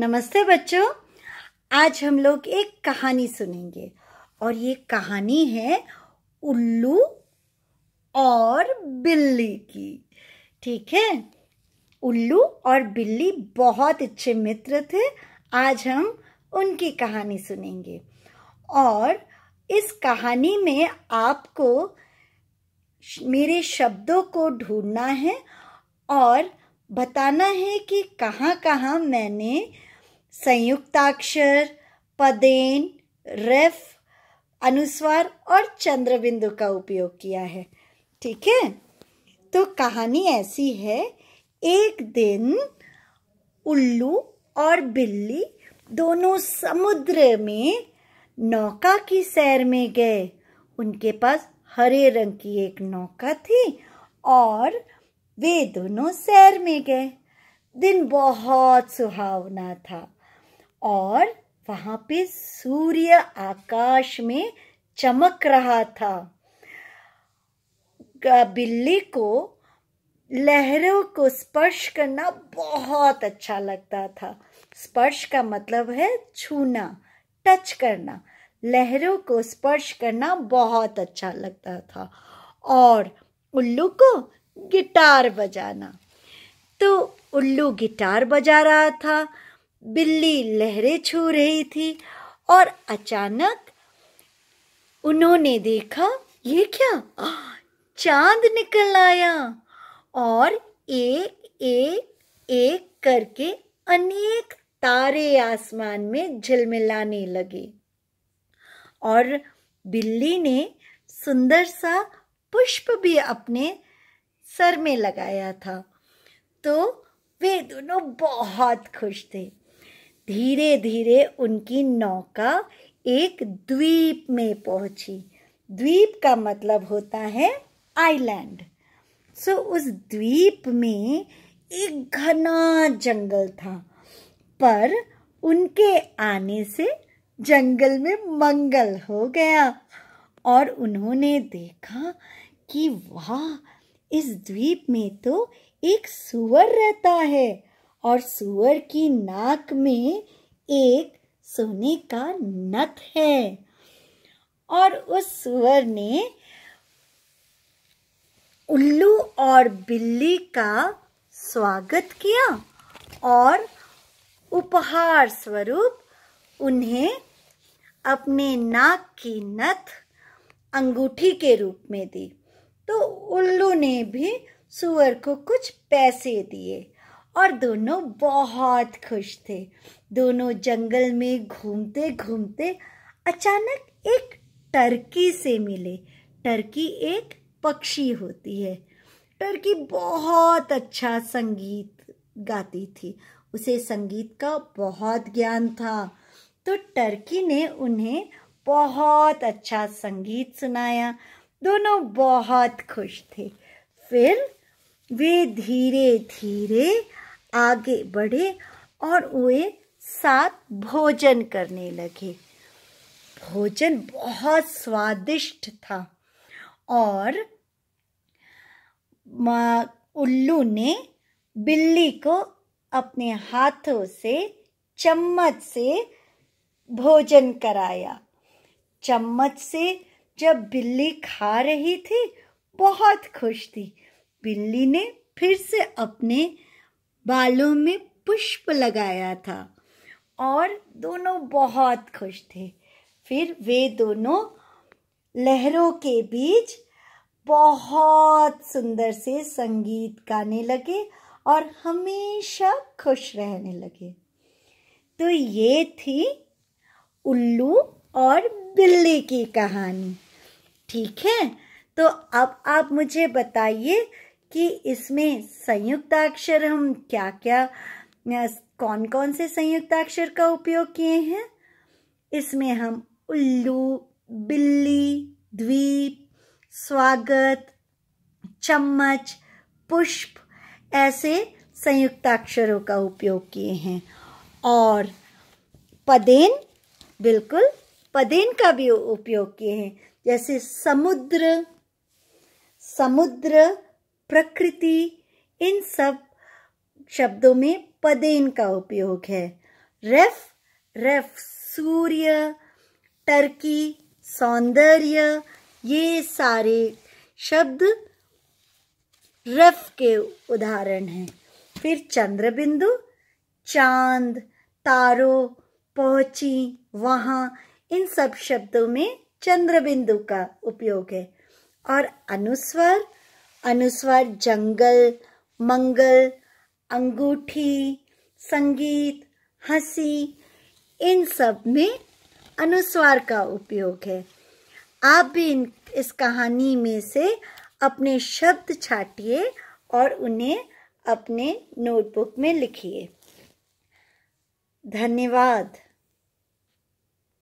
नमस्ते बच्चों आज हम लोग एक कहानी सुनेंगे और ये कहानी है उल्लू और बिल्ली की ठीक है उल्लू और बिल्ली बहुत अच्छे मित्र थे आज हम उनकी कहानी सुनेंगे और इस कहानी में आपको मेरे शब्दों को ढूंढना है और बताना है कि कहाँ कहाँ मैंने संयुक्ताक्षर पदेन रेफ अनुस्वार और चंद्रबिंदु का उपयोग किया है ठीक है तो कहानी ऐसी है एक दिन उल्लू और बिल्ली दोनों समुद्र में नौका की सैर में गए उनके पास हरे रंग की एक नौका थी और वे दोनों सैर में गए दिन बहुत सुहावना था और वहां पे सूर्य आकाश में चमक रहा था बिल्ली को लहरों को स्पर्श करना बहुत अच्छा लगता था स्पर्श का मतलब है छूना टच करना लहरों को स्पर्श करना बहुत अच्छा लगता था और उल्लू को गिटार बजाना तो उल्लू गिटार बजा रहा था बिल्ली लहरें छू रही थी और अचानक उन्होंने देखा ये क्या चांद निकल आया और एक एक एक करके अनेक तारे आसमान में झिलमिलाने लगे और बिल्ली ने सुंदर सा पुष्प भी अपने सर में लगाया था तो वे दोनों बहुत खुश थे धीरे धीरे उनकी नौका एक द्वीप में पहुंची द्वीप का मतलब होता है आइलैंड सो उस द्वीप में एक घना जंगल था पर उनके आने से जंगल में मंगल हो गया और उन्होंने देखा कि वाह इस द्वीप में तो एक सुअर रहता है और सुअर की नाक में एक सोने का नथ है और उस सुअर ने उल्लू और बिल्ली का स्वागत किया और उपहार स्वरूप उन्हें अपने नाक की नथ अंगूठी के रूप में दी तो उल्लू ने भी सुअर को कुछ पैसे दिए और दोनों बहुत खुश थे दोनों जंगल में घूमते घूमते अचानक एक टर्की से मिले टर्की एक पक्षी होती है टर्की बहुत अच्छा संगीत गाती थी उसे संगीत का बहुत ज्ञान था तो टर्की ने उन्हें बहुत अच्छा संगीत सुनाया दोनों बहुत खुश थे फिर वे धीरे धीरे आगे बढ़े और वे साथ भोजन करने लगे भोजन बहुत स्वादिष्ट था और उल्लू ने बिल्ली को अपने हाथों से चम्मच से भोजन कराया चम्मच से जब बिल्ली खा रही थी बहुत खुश थी बिल्ली ने फिर से अपने बालों में पुष्प लगाया था और दोनों बहुत खुश थे फिर वे दोनों लहरों के बीच बहुत सुंदर से संगीत गाने लगे और हमेशा खुश रहने लगे तो ये थी उल्लू और बिल्ली की कहानी ठीक है तो अब आप मुझे बताइए कि इसमें संयुक्ताक्षर हम क्या क्या कौन कौन से संयुक्ताक्षर का उपयोग किए हैं इसमें हम उल्लू बिल्ली द्वीप स्वागत चम्मच पुष्प ऐसे संयुक्ताक्षरों का उपयोग किए हैं और पदेन बिल्कुल पदेन का भी उपयोग किए हैं जैसे समुद्र समुद्र प्रकृति इन सब शब्दों में पदेन का उपयोग है रेफ रेफ सूर्य टर्की सौंदर्य ये सारे शब्द रेफ के उदाहरण हैं फिर चंद्रबिंदु चांद तारो पहुंची वहां इन सब शब्दों में चंद्रबिंदु का उपयोग है और अनुस्वर अनुस्वर जंगल मंगल अंगूठी संगीत हंसी इन सब में अनुस्वार का उपयोग है आप भी इन इस कहानी में से अपने शब्द छाटिए और उन्हें अपने नोटबुक में लिखिए धन्यवाद